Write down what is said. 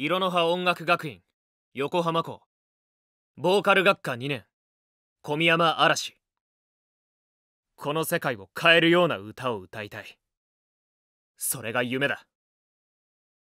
色の葉音楽学院横浜校ボーカル学科2年小宮山嵐この世界を変えるような歌を歌いたいそれが夢だ